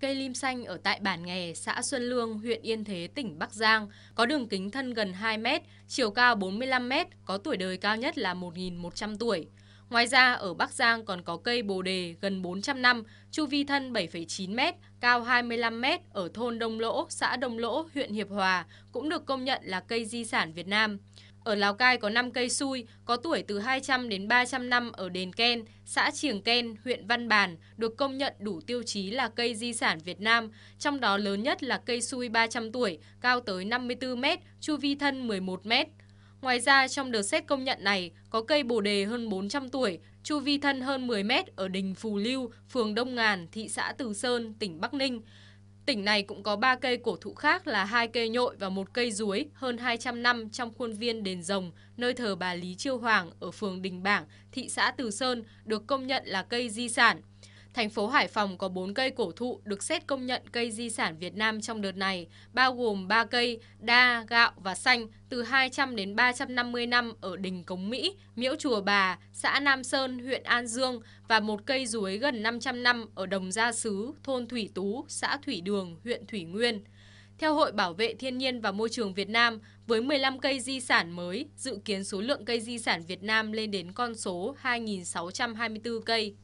Cây lim xanh ở tại bản nghè, xã Xuân Lương, huyện Yên Thế, tỉnh Bắc Giang, có đường kính thân gần 2 m, chiều cao 45 m, có tuổi đời cao nhất là 1.100 tuổi. Ngoài ra, ở Bắc Giang còn có cây bồ đề gần 400 năm, chu vi thân 7,9 m, cao 25 m ở thôn Đông Lỗ, xã Đông Lỗ, huyện Hiệp Hòa, cũng được công nhận là cây di sản Việt Nam. Ở Lào Cai có 5 cây sui có tuổi từ 200 đến 300 năm ở đền Ken, xã Triềng Ken, huyện Văn Bàn được công nhận đủ tiêu chí là cây di sản Việt Nam, trong đó lớn nhất là cây sui 300 tuổi, cao tới 54 m, chu vi thân 11 m. Ngoài ra, trong đợt xét công nhận này, có cây bồ đề hơn 400 tuổi, chu vi thân hơn 10 m ở đình Phù Lưu, phường Đông Ngàn, thị xã Từ Sơn, tỉnh Bắc Ninh. Tỉnh này cũng có 3 cây cổ thụ khác là hai cây nhội và một cây ruối hơn 200 năm trong khuôn viên đền rồng, nơi thờ bà Lý Chiêu Hoàng ở phường Đình Bảng, thị xã Từ Sơn được công nhận là cây di sản. Thành phố Hải Phòng có 4 cây cổ thụ được xét công nhận cây di sản Việt Nam trong đợt này, bao gồm 3 cây đa, gạo và xanh từ 200 đến 350 năm ở đỉnh Cống Mỹ, Miễu Chùa Bà, xã Nam Sơn, huyện An Dương và một cây ruối gần 500 năm ở Đồng Gia Sứ, thôn Thủy Tú, xã Thủy Đường, huyện Thủy Nguyên. Theo Hội Bảo vệ Thiên nhiên và Môi trường Việt Nam, với 15 cây di sản mới, dự kiến số lượng cây di sản Việt Nam lên đến con số 2.624 cây.